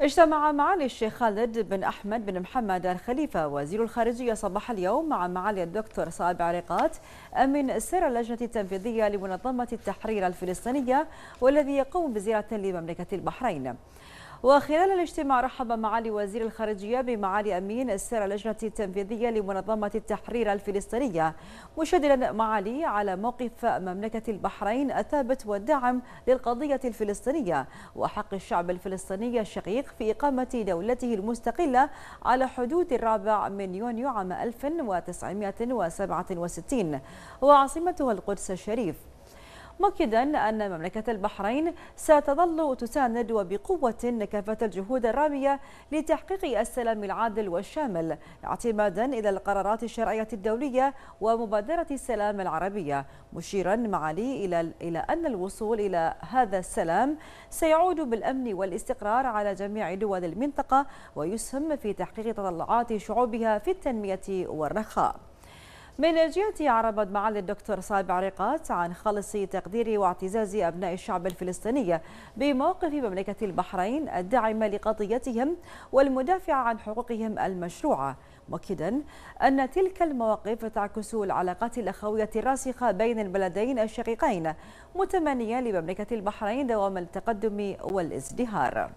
اجتمع معالي الشيخ خالد بن أحمد بن محمد الخليفة وزير الخارجية صباح اليوم مع معالي الدكتور صائب عريقات أمين سر اللجنة التنفيذية لمنظمة التحرير الفلسطينية والذي يقوم بزيارة لمملكة البحرين وخلال الاجتماع رحب معالي وزير الخارجية بمعالي أمين السر اللجنة التنفيذية لمنظمة التحرير الفلسطينية مشددا معالي على موقف مملكة البحرين الثابت والداعم للقضية الفلسطينية وحق الشعب الفلسطيني الشقيق في إقامة دولته المستقلة على حدود الرابع من يونيو عام 1967 وعاصمتها القدس الشريف مؤكدا أن مملكة البحرين ستظل تساند وبقوة كافة الجهود الرامية لتحقيق السلام العادل والشامل اعتمادا إلى القرارات الشرعية الدولية ومبادرة السلام العربية مشيرا معالي إلى, إلى أن الوصول إلى هذا السلام سيعود بالأمن والاستقرار على جميع دول المنطقة ويسهم في تحقيق تطلعات شعوبها في التنمية والرخاء من الجهة عربت معالي الدكتور صايب عريقات عن خلص تقدير واعتزاز أبناء الشعب الفلسطيني بموقف مملكة البحرين الداعمة لقضيتهم والمدافعة عن حقوقهم المشروعة مؤكدا أن تلك المواقف تعكس العلاقات الأخوية الراسخة بين البلدين الشقيقين متمنيا لمملكة البحرين دوام التقدم والازدهار